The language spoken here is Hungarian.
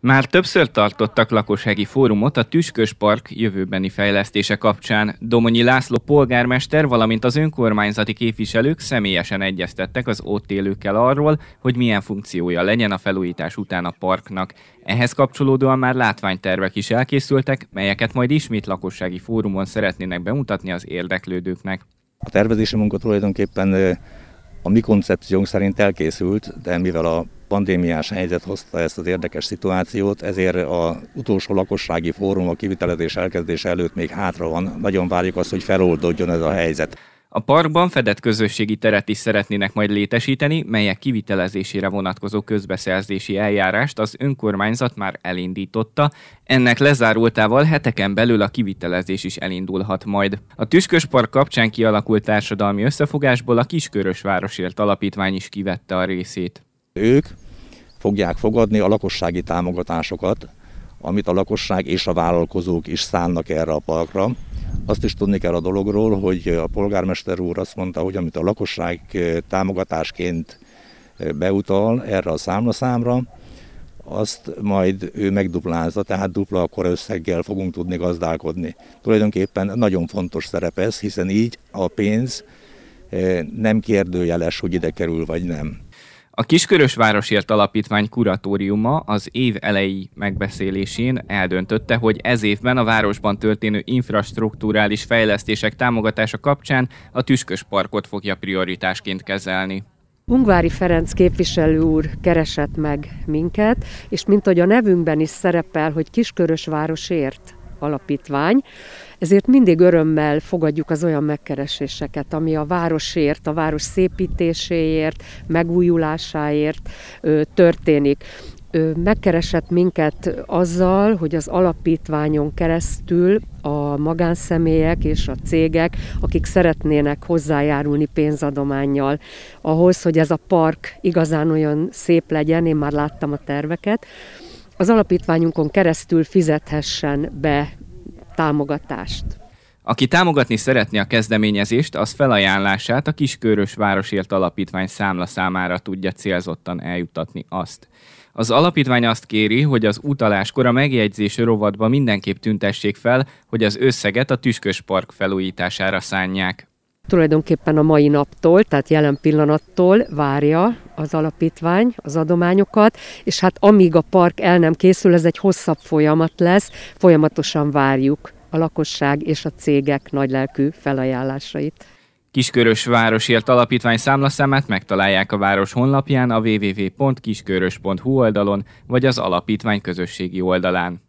Már többször tartottak lakossági fórumot a Tüskös Park jövőbeni fejlesztése kapcsán. Domonyi László polgármester, valamint az önkormányzati képviselők személyesen egyeztettek az ott élőkkel arról, hogy milyen funkciója legyen a felújítás után a parknak. Ehhez kapcsolódóan már látványtervek is elkészültek, melyeket majd ismét lakossági fórumon szeretnének bemutatni az érdeklődőknek. A tervezési munka tulajdonképpen a mi koncepciónk szerint elkészült, de mivel a pandémiás helyzet hozta ezt az érdekes szituációt, ezért a utolsó lakossági fórum a kivitelezés elkezdése előtt még hátra van. Nagyon várjuk azt, hogy feloldódjon ez a helyzet. A parkban fedett közösségi teret is szeretnének majd létesíteni, melyek kivitelezésére vonatkozó közbeszerzési eljárást az önkormányzat már elindította, ennek lezárultával heteken belül a kivitelezés is elindulhat majd. A Tüskös Park kapcsán kialakult társadalmi összefogásból a Kiskörös Városért Alapítvány is kivette a részét. Ők fogják fogadni a lakossági támogatásokat, amit a lakosság és a vállalkozók is szánnak erre a parkra azt is tudni kell a dologról, hogy a polgármester úr azt mondta, hogy amit a lakosság eh, támogatásként eh, beutal erre a számlaszámra, azt majd ő megduplázza, tehát dupla akkor összeggel fogunk tudni gazdálkodni. Tulajdonképpen nagyon fontos szerep ez, hiszen így a pénz eh, nem kérdőjeles, hogy ide kerül vagy nem. A Kiskörösvárosért Alapítvány kuratóriuma az év elejé megbeszélésén eldöntötte, hogy ez évben a városban történő infrastruktúrális fejlesztések támogatása kapcsán a Tüskös Parkot fogja prioritásként kezelni. Ungvári Ferenc képviselő úr keresett meg minket, és mint hogy a nevünkben is szerepel, hogy Kiskörösvárosért alapítvány, ezért mindig örömmel fogadjuk az olyan megkereséseket, ami a városért, a város szépítéséért, megújulásáért ö, történik megkeresett minket azzal, hogy az alapítványon keresztül a magánszemélyek és a cégek, akik szeretnének hozzájárulni pénzadományjal ahhoz, hogy ez a park igazán olyan szép legyen, én már láttam a terveket, az alapítványunkon keresztül fizethessen be támogatást. Aki támogatni szeretné a kezdeményezést, az felajánlását a Kiskörös Városért Alapítvány számla számára tudja célzottan eljutatni azt. Az alapítvány azt kéri, hogy az utaláskor a megjegyzés rovatba mindenképp tüntessék fel, hogy az összeget a Tüskös Park felújítására szánják tulajdonképpen a mai naptól, tehát jelen pillanattól várja az alapítvány az adományokat, és hát amíg a park el nem készül, ez egy hosszabb folyamat lesz, folyamatosan várjuk a lakosság és a cégek nagylelkű felajánlásait. Kiskörös Városért Alapítvány számlaszámát megtalálják a város honlapján a www.kiskörös.hu oldalon, vagy az alapítvány közösségi oldalán.